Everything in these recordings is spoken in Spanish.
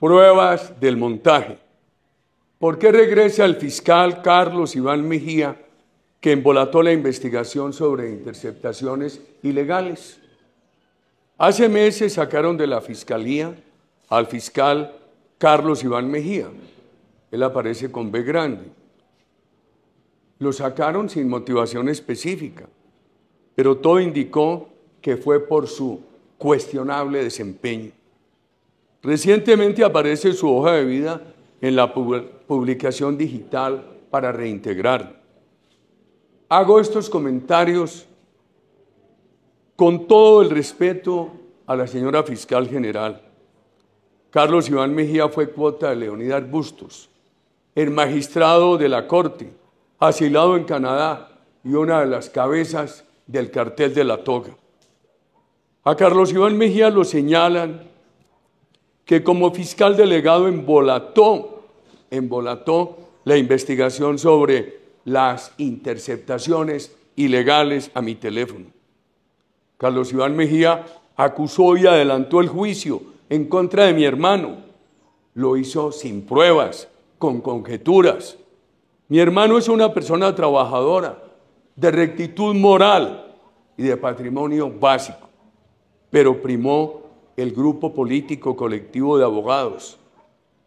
Pruebas del montaje. ¿Por qué regresa el fiscal Carlos Iván Mejía, que embolató la investigación sobre interceptaciones ilegales? Hace meses sacaron de la fiscalía al fiscal Carlos Iván Mejía. Él aparece con B grande. Lo sacaron sin motivación específica, pero todo indicó que fue por su cuestionable desempeño. Recientemente aparece su hoja de vida en la publicación digital para reintegrar. Hago estos comentarios con todo el respeto a la señora fiscal general. Carlos Iván Mejía fue cuota de Leonidas Bustos, el magistrado de la Corte, asilado en Canadá y una de las cabezas del cartel de la toga. A Carlos Iván Mejía lo señalan que como fiscal delegado embolató, la investigación sobre las interceptaciones ilegales a mi teléfono. Carlos Iván Mejía acusó y adelantó el juicio en contra de mi hermano. Lo hizo sin pruebas, con conjeturas. Mi hermano es una persona trabajadora, de rectitud moral y de patrimonio básico, pero primó el grupo político colectivo de abogados,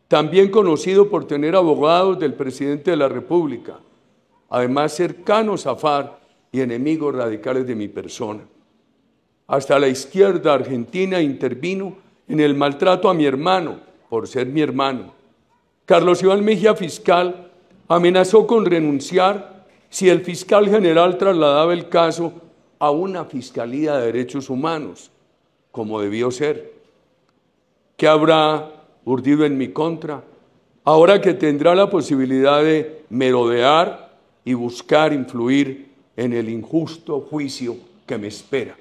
también conocido por tener abogados del presidente de la República, además cercanos a FARC y enemigos radicales de mi persona. Hasta la izquierda argentina intervino en el maltrato a mi hermano, por ser mi hermano. Carlos Iván Mejía Fiscal amenazó con renunciar si el fiscal general trasladaba el caso a una fiscalía de derechos humanos como debió ser. que habrá urdido en mi contra? Ahora que tendrá la posibilidad de merodear y buscar influir en el injusto juicio que me espera.